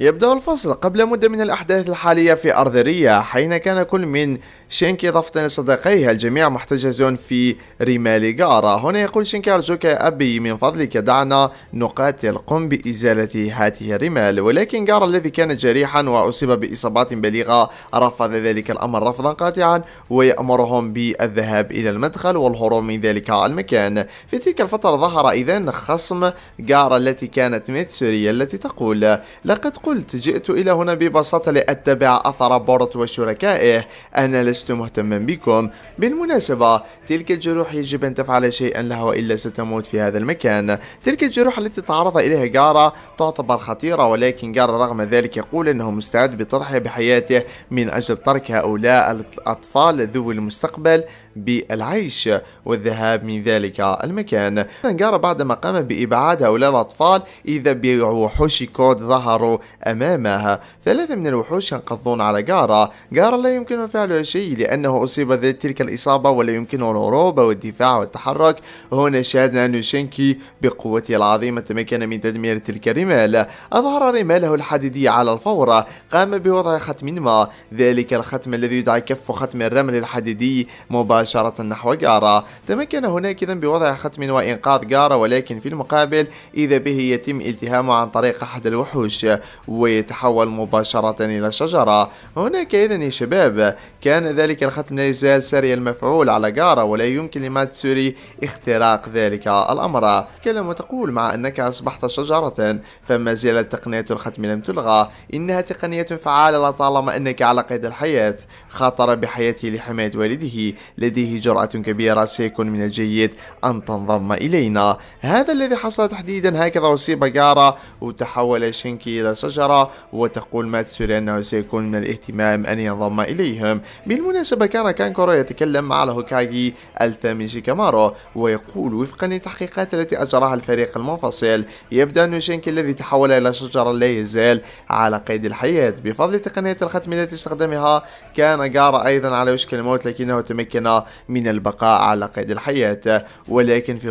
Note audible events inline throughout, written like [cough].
يبدأ الفصل قبل مدة من الأحداث الحالية في أرض ريا حين كان كل من شينكي ضفتن صديقيه الجميع محتجزون في رمال غارا هنا يقول شينكي أرجوك يا أبي من فضلك دعنا نقاتل قم بإزالة هذه الرمال ولكن غارا الذي كان جريحا وأصيب بإصابات بليغة رفض ذلك الأمر رفضا قاطعا ويأمرهم بالذهاب إلى المدخل والهروب من ذلك المكان في تلك الفترة ظهر إذن خصم غارا التي كانت ميتسوري التي تقول لقد قلت جئت إلى هنا ببساطة لأتبع أثر بورت وشركائه أنا لست مهتما بكم بالمناسبة تلك الجروح يجب أن تفعل شيئا لها وإلا ستموت في هذا المكان تلك الجروح التي تعرض إليها جارا تعتبر خطيرة ولكن جارا رغم ذلك يقول أنه مستعد بالتضحية بحياته من أجل ترك هؤلاء الأطفال ذوي المستقبل بالعيش والذهاب من ذلك المكان سنجارة بعدما قام بإبعاد هؤلاء الأطفال إذا بوحوش كود ظهروا أمامها ثلاثة من الوحوش ينقضون على جارة جارة لا يمكن فعل شيء لأنه أصيب تلك الإصابة ولا يمكنه الهروب والدفاع والتحرك هنا شاهدنا أن شينكي بقوته العظيمة تمكن من تدمير تلك الرمال أظهر رماله الحديدية على الفور قام بوضع ختم ما ذلك الختم الذي يدعى كف ختم الرمل الحديدي مباشرة مباشرة نحو جارا تمكن هناك إذن بوضع ختم وإنقاذ جارا ولكن في المقابل إذا به يتم التهامه عن طريق أحد الوحوش ويتحول مباشرة إلى شجرة هناك إذن يا شباب كان ذلك الختم لا يزال سري المفعول على جارا ولا يمكن لماتسوري اختراق ذلك الأمر كلمة وتقول مع أنك أصبحت شجرة فما زالت تقنية الختم لم تلغى إنها تقنية فعالة لطالما أنك على قيد الحياة خاطر بحياته لحماية والده لديه جرأة كبيرة سيكون من الجيد أن تنضم إلينا هذا الذي حصل تحديدا هكذا أصيب جارا وتحول شينكي إلى شجرة وتقول ماتسوري أنه سيكون من الاهتمام أن ينضم إليهم بالمناسبة كان كانكورو يتكلم مع الهوكاغي الثامن شيكامارو ويقول وفقا للتحقيقات التي أجراها الفريق المنفصل يبدو أن شينكي الذي تحول إلى شجرة لا يزال على قيد الحياة بفضل تقنية الختم التي استخدمها كان غارا أيضا على وشك الموت لكنه تمكن من البقاء على قيد الحياة ولكن في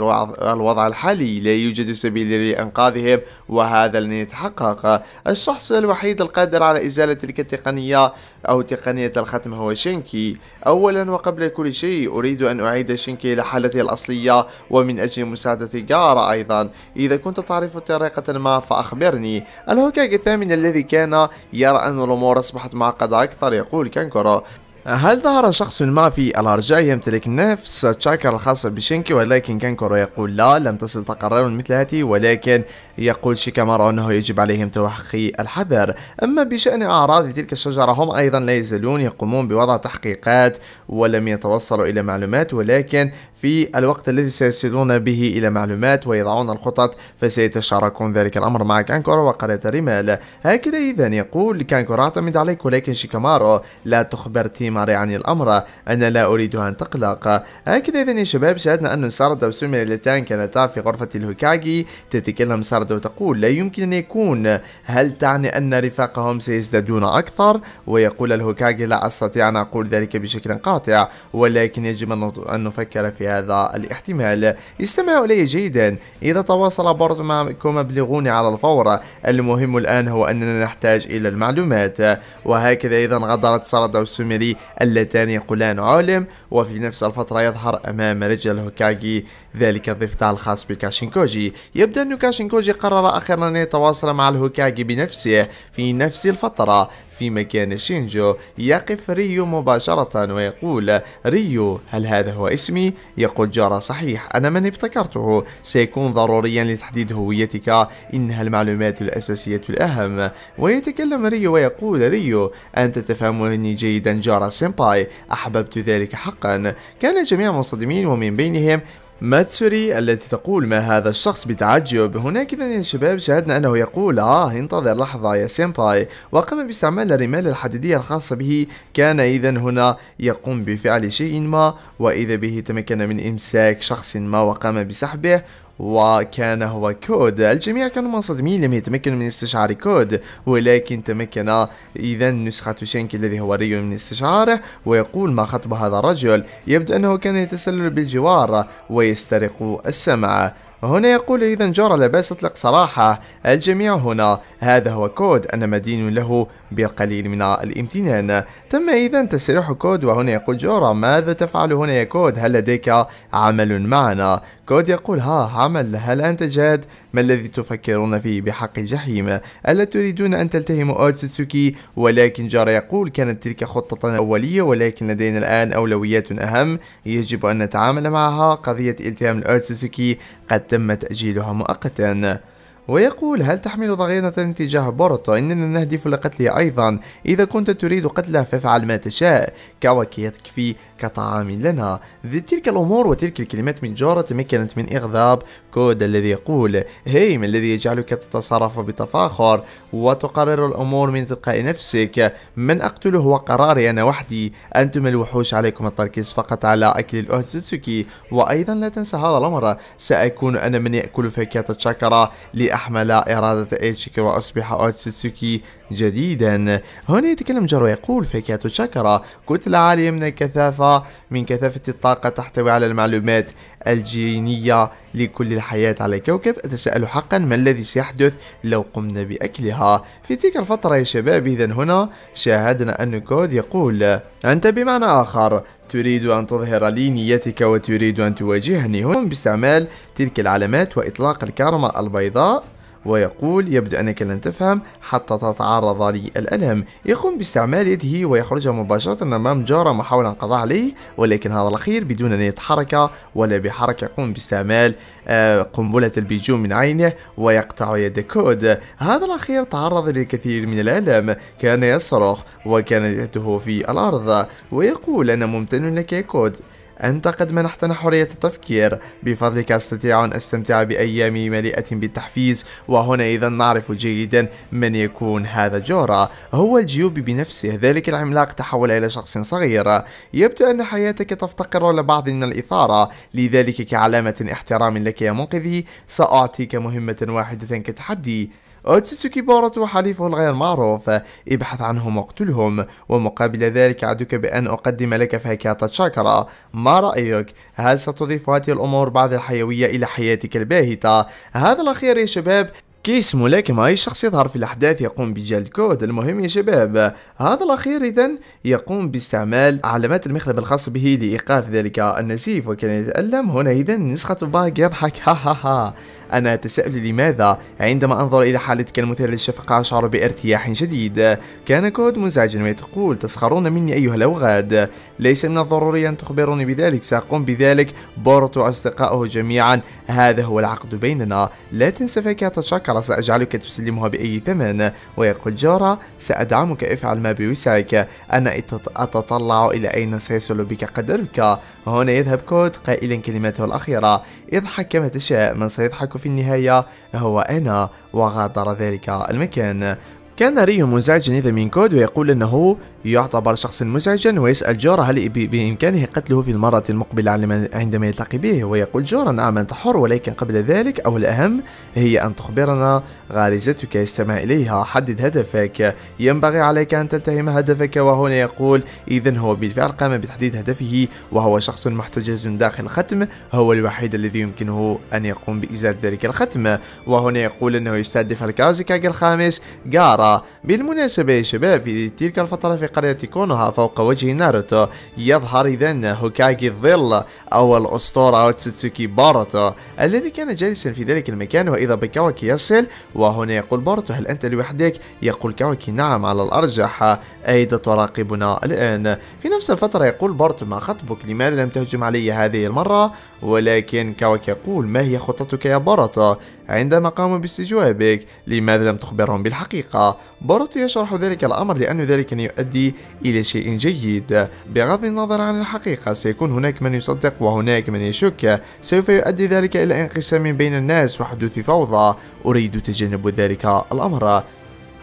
الوضع الحالي لا يوجد سبيل لإنقاذهم وهذا لن يتحقق الشخص الوحيد القادر على إزالة تلك التقنية أو تقنية الختم هو هو شينكي أولا وقبل كل شيء أريد أن أعيد شينكي إلى حالته الأصلية ومن أجل مساعدة جارا أيضا إذا كنت تعرف طريقة ما فأخبرني الهوكاغي الثامن الذي كان يرى أن الأمور أصبحت معقدة أكثر يقول كانكورو هل ظهر شخص ما في الأرجاء يمتلك نفس الشاكر الخاص بشينكي ولكن كانكورو يقول لا لم تصل تقارير مثل هاتي ولكن يقول شيكامارو أنه يجب عليهم توحي الحذر أما بشأن أعراض تلك الشجرة هم أيضا لا يزالون يقومون بوضع تحقيقات ولم يتوصلوا إلى معلومات ولكن في الوقت الذي سيصلون به إلى معلومات ويضعون الخطط فسيتشاركون ذلك الأمر مع كانكورو وقرية الرمال هكذا إذا يقول كانكورو أعتمد عليك ولكن شيكامارو لا تخبر تيما أحمر يعني الأمر أنا لا أريدها أن تقلق هكذا إذا يا شباب شاهدنا أن ساردو سمر اللتان كانتا في غرفة الهوكاجي تتكلم ساردو وتقول لا يمكن أن يكون هل تعني أن رفاقهم سيزدادون أكثر ويقول الهوكاجي لا أستطيع أن أقول ذلك بشكل قاطع ولكن يجب أن نفكر في هذا الاحتمال استمعوا إلي جيدا إذا تواصل بارت معكم ابلغوني على الفور المهم الآن هو أننا نحتاج إلى المعلومات وهكذا إذا غادرت سارة السومري اللتان يقولان علم وفي نفس الفترة يظهر أمام رجل هوكاغي ذلك الضفدع الخاص بكاشينكوجي يبدو أن كاشينكوجي قرر أخيرا أن يتواصل مع الهوكاجي بنفسه في نفس الفترة في مكان شينجو يقف ريو مباشرة ويقول ريو هل هذا هو اسمي؟ يقول جارا صحيح أنا من ابتكرته سيكون ضروريا لتحديد هويتك إنها المعلومات الأساسية الأهم ويتكلم ريو ويقول ريو أنت تفهمني جيدا جارا سينباي أحببت ذلك حقا كان جميع مصدمين ومن بينهم ماتسوري التي تقول ما هذا الشخص بتعجب هناك إذا يا شباب شاهدنا أنه يقول آه انتظر لحظة يا سينباي وقام باستعمال الرمال الحديدية الخاصة به كان إذا هنا يقوم بفعل شيء ما وإذا به تمكن من إمساك شخص ما وقام بسحبه وكان هو كود الجميع كانوا منصدمين لم يتمكنوا من استشعار كود ولكن تمكن إذا نسخة شينكي الذي هو ريو من استشعاره ويقول ما خطب هذا الرجل يبدو أنه كان يتسلل بالجوار ويسترق السمع هنا يقول إذا جورا لا بأس أطلق صراحة الجميع هنا هذا هو كود أنا مدين له بالقليل من الامتنان تم إذا تسريح كود وهنا يقول جورا ماذا تفعل هنا يا كود هل لديك عمل معنا كود يقول ها عمل هل أنت جاد؟ ما الذي تفكرون فيه بحق الجحيم؟ ألا تريدون أن تلتهموا أوتسوتسوكي؟ ولكن جار يقول كانت تلك خطتنا الأولية ولكن لدينا الآن أولويات أهم يجب أن نتعامل معها قضية التهام الأوتسوتسوكي قد تم تأجيلها مؤقتا ويقول هل تحمل ضغينة تجاه بورتو إننا نهدف لقتله أيضا إذا كنت تريد قتله فافعل ما تشاء كعوك يكفي كطعام لنا تلك الأمور وتلك الكلمات من جورا تمكنت من إغضاب كود الذي يقول ما الذي يجعلك تتصرف بتفاخر وتقرر الأمور من تلقاء نفسك من أقتله هو قراري أنا وحدي أنتم الوحوش عليكم التركيز فقط على أكل الاوتسوكي وأيضا لا تنسى هذا الأمر سأكون أنا من يأكل فاكهة الشاكرا لأ أحمل إرادة إيتشيكا وأصبح أوتسوتسوكي جديدا هنا يتكلم جارو يقول فكاة شاكرا كتلة عالية من الكثافة من كثافة الطاقة تحتوي على المعلومات الجينية لكل الحياة على الكوكب أتساءل حقا ما الذي سيحدث لو قمنا بأكلها في تلك الفترة يا شباب إذا هنا شاهدنا أن كود يقول أنت بمعنى آخر تريد أن تظهر لي نيتك وتريد أن تواجهني هم باستعمال تلك العلامات وإطلاق الكرمة البيضاء ويقول يبدو أنك لن تفهم حتى تتعرض للألم يقوم باستعمال يده ويخرجها مباشرة أمام جاره محاولا القضاء عليه ولكن هذا الأخير بدون أن يتحرك ولا بحركة يقوم باستعمال آه، قنبلة البيجو من عينه ويقطع يد كود هذا الأخير تعرض للكثير من الألم كان يصرخ وكان يده في الأرض ويقول أنا ممتن لك يا كود أنتقد منحتنا حرية التفكير بفضلك أستطيع أن أستمتع بأيامي مليئة بالتحفيز وهنا إذا نعرف جيدا من يكون هذا جورا هو الجيوب بنفسه ذلك العملاق تحول إلى شخص صغير يبدو أن حياتك تفتقر لبعض من الإثارة لذلك كعلامة احترام لك يا منقذي سأعطيك مهمة واحدة كتحدي أوتسوكي بوروتو وحليفه الغير معروف ابحث عنهم واقتلهم ومقابل ذلك عدك بأن أقدم لك فاكهة شاكرا ما رأيك؟ هل ستضيف هذه الأمور بعض الحيوية إلى حياتك الباهتة؟ هذا الأخير يا شباب كيس ملاكمة أي شخص يظهر في الأحداث يقوم بجلد كود المهم يا شباب هذا الأخير إذا يقوم باستعمال علامات المخلب الخاص به لإيقاف ذلك النزيف وكان يتألم هنا إذا نسخة باق يضحك [laughs] ها ها ها أنا أتساءل لماذا عندما أنظر إلى حالتك المثيرة للشفقة أشعر بارتياح شديد كان كود منزعجا ويقول تسخرون مني أيها الأوغاد ليس من الضروري أن تخبروني بذلك سأقوم بذلك بورت وأصدقائه جميعا هذا هو العقد بيننا لا تنسى فاكهة الشكرة سأجعلك تسلمها بأي ثمن ويقول جورا سأدعمك افعل ما بوسعك أنا أتطلع إلى أين سيصل بك قدرك هنا يذهب كود قائلا كلمته الأخيرة اضحك كما تشاء من سيضحك وفي النهاية هو أنا وغادر ذلك المكان كان ريو مزعجا إذا من كود ويقول أنه يعتبر شخصا مزعجا ويسأل جورا هل بإمكانه قتله في المرة المقبلة عندما يلتقي به ويقول جورا نعم أنت حر ولكن قبل ذلك أو الأهم هي أن تخبرنا غريزتك يستمع إليها حدد هدفك ينبغي عليك أن تلتهم هدفك وهنا يقول إذا هو بالفعل قام بتحديد هدفه وهو شخص محتجز داخل الختم هو الوحيد الذي يمكنه أن يقوم بإزالة ذلك الختم وهنا يقول أنه يستهدف الكازيكاغ الخامس جارا بالمناسبة يا شباب في تلك الفترة في قرية كونها فوق وجه ناروتو يظهر إذا هوكاغي الظل أو الأسطورة تسوتسوكي باروتو الذي كان جالسا في ذلك المكان وإذا بكاوكي يصل وهنا يقول باروتو هل أنت لوحدك؟ يقول كاوكي نعم على الأرجح أيد تراقبنا الآن في نفس الفترة يقول باروتو ما خطبك لماذا لم تهجم علي هذه المرة؟ ولكن كاوكي يقول ما هي خطتك يا باروتو؟ عندما قاموا باستجوابك لماذا لم تخبرهم بالحقيقة؟ باروتو يشرح ذلك الأمر لأن ذلك يؤدي إلى شيء جيد بغض النظر عن الحقيقة سيكون هناك من يصدق وهناك من يشك سوف يؤدي ذلك إلى انقسام بين الناس وحدوث فوضى أريد تجنب ذلك الأمر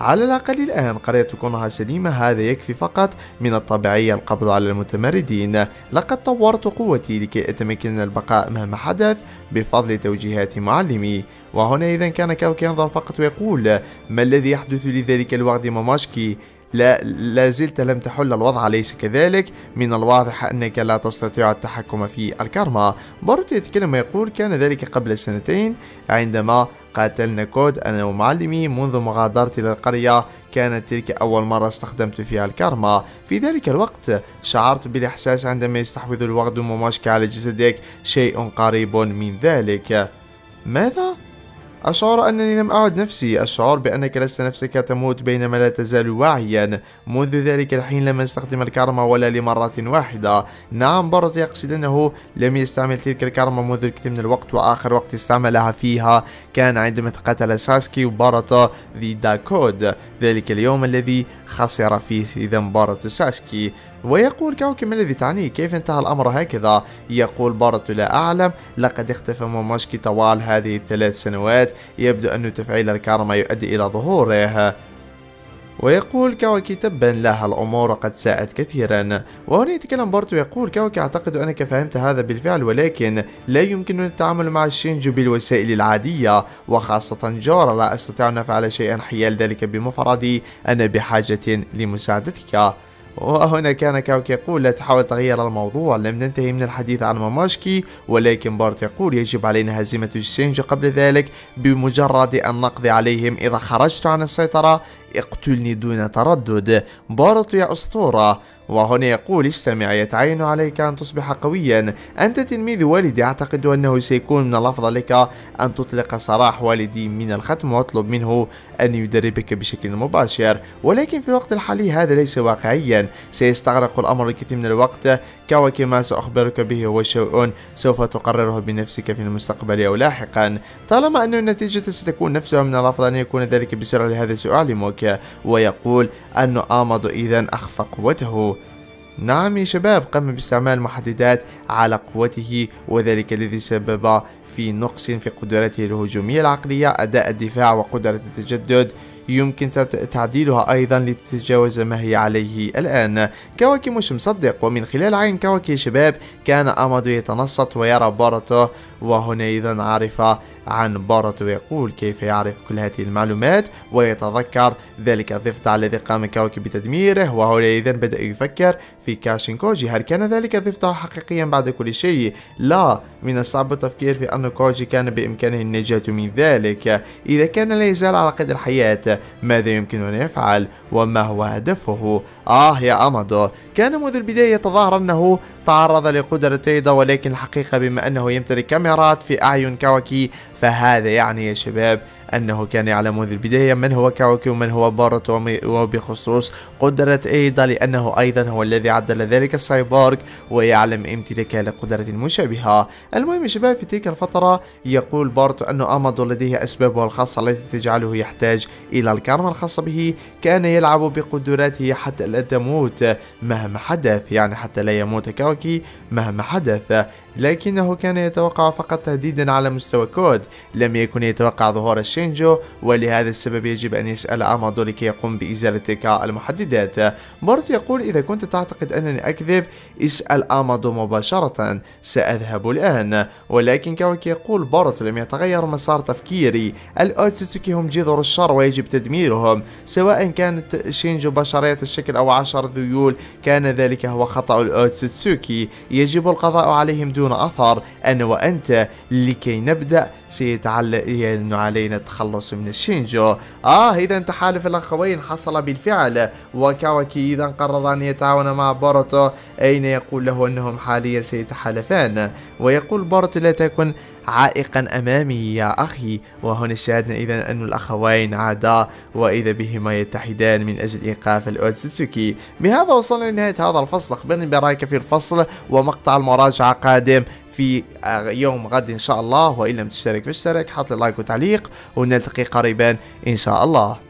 على الأقل الآن قرية كونها سليمة هذا يكفي فقط من الطبيعية القبض على المتمردين لقد طورت قوتي لكي أتمكن من البقاء مهما حدث بفضل توجيهات معلمي وهنا إذا كان كوكي ينظر فقط ويقول ما الذي يحدث لذلك الوغد ماماشكي لا, لا زلت لم تحل الوضع ليس كذلك من الواضح أنك لا تستطيع التحكم في الكارما برضو يتكلم ويقول كان ذلك قبل سنتين عندما قاتلنا كود أنا ومعلمي منذ مغادرتي للقرية كانت تلك أول مرة استخدمت فيها الكارما في ذلك الوقت شعرت بالإحساس عندما يستحوذ الوغد ومماشك على جسدك شيء قريب من ذلك ماذا؟ أشعر أنني لم أعد نفسي الشعور بأنك لست نفسك تموت بينما لا تزال واعيا منذ ذلك الحين لم أستخدم الكارما ولا لمرة واحدة نعم بارت يقصد أنه لم يستعمل تلك الكارما منذ الكثير من الوقت وآخر وقت استعملها فيها كان عندما تقاتل ساسكي وبارت ذي داكود ذلك اليوم الذي خسر فيه إذا بارت ساسكي ويقول كوكب ما الذي تعنيه كيف انتهى الأمر هكذا يقول بارت لا أعلم لقد اختفى موموشكي طوال هذه الثلاث سنوات يبدو أن تفعيل الكارما يؤدي إلى ظهوره ويقول كاوكي تبا لها الأمور قد ساءت كثيرا وهنا يتكلم بارتو يقول كاوكي أعتقد أنك فهمت هذا بالفعل ولكن لا يمكننا التعامل مع الشينجو بالوسائل العادية وخاصة جورا لا أستطيع أن أفعل شيئا حيال ذلك بمفردي أنا بحاجة لمساعدتك وهنا كان كاوك يقول لا تحاول تغيير الموضوع لم ننتهي من الحديث عن ماماشكي ولكن بارت يقول يجب علينا هزيمة جيسينجا قبل ذلك بمجرد أن نقضي عليهم إذا خرجت عن السيطرة اقتلني دون تردد بارط يا أسطورة وهنا يقول استمع يتعين عليك أن تصبح قويا أنت تلميذ والدي أعتقد أنه سيكون من الأفضل لك أن تطلق سراح والدي من الختم واطلب منه أن يدربك بشكل مباشر ولكن في الوقت الحالي هذا ليس واقعيا سيستغرق الأمر الكثير من الوقت ما سأخبرك به هو شيء سوف تقرره بنفسك في المستقبل أو لاحقا طالما أن النتيجة ستكون نفسها من الأفضل أن يكون ذلك بسرعة لهذا سأعلمك ويقول أن آمض إذا أخفى قوته نعم يا شباب قام باستعمال محددات على قوته وذلك الذي سبب في نقص في قدرته الهجومية العقلية أداء الدفاع وقدرة التجدد يمكن تعديلها أيضا لتتجاوز ما هي عليه الآن كواكي مش مصدق ومن خلال عين كواكي شباب كان أمد يتنصت ويرى بارتو وهنا إذا عرف عن بارتو يقول كيف يعرف كل هذه المعلومات ويتذكر ذلك الضفدع الذي قام كواكي بتدميره وهنا إذا بدأ يفكر في كاشين كوجي هل كان ذلك الضفدع حقيقيا بعد كل شيء؟ لا من الصعب التفكير في أن كوجي كان بإمكانه النجاة من ذلك إذا كان لا يزال على قيد الحياة ماذا يمكن أن يفعل وما هو هدفه آه يا أمادو كان منذ البداية يتظاهر أنه تعرض لقدرة تيدا ولكن الحقيقة بما أنه يمتلك كاميرات في أعين كاوكي فهذا يعني يا شباب أنه كان يعلم منذ البداية من هو كاوكي ومن هو بارت وبخصوص قدرة إيدا لأنه أيضا هو الذي عدل ذلك السايبورغ ويعلم امتلاكه لقدرة مشابهة المهم شباب في تلك الفترة يقول بارت أن أمادو لديه أسبابه الخاصة التي تجعله يحتاج إلى الكارما الخاصة به كان يلعب بقدراته حتى لا تموت مهما حدث يعني حتى لا يموت كاوكي مهما حدث لكنه كان يتوقع فقط تهديدا على مستوى كود لم يكن يتوقع ظهور الشين شينجو ولهذا السبب يجب أن يسأل أمادو لكي يقوم بإزالة تلك المحددات بارت يقول إذا كنت تعتقد أنني أكذب اسأل أمادو مباشرة سأذهب الآن ولكن كاوكي يقول بارت لم يتغير مسار تفكيري الأوتسوتسوكي هم جذر الشر ويجب تدميرهم سواء كانت شينجو بشرية الشكل أو عشر ذيول كان ذلك هو خطأ الأوتسوتسوكي يجب القضاء عليهم دون أثر أنا وأنت لكي نبدأ سيتعلق علينا التخلص من الشينجو آه إذا تحالف الأخوين حصل بالفعل وكاوكي إذا قرر أن يتعاون مع بوروتو أين يقول له أنهم حاليا سيتحالفان ويقول بوروتو لا تكن عائقا أمامي يا أخي وهنا شاهدنا إذا أن الأخوين عادا وإذا بهما يتحدان من أجل إيقاف الأوتسوكي بهذا وصلنا لنهاية هذا الفصل أخبرني برأيك في الفصل ومقطع المراجعة قادم في آه، يوم غد إن شاء الله وإن لم تشترك فاشترك حط لي لايك وتعليق ونلتقي قريبا إن شاء الله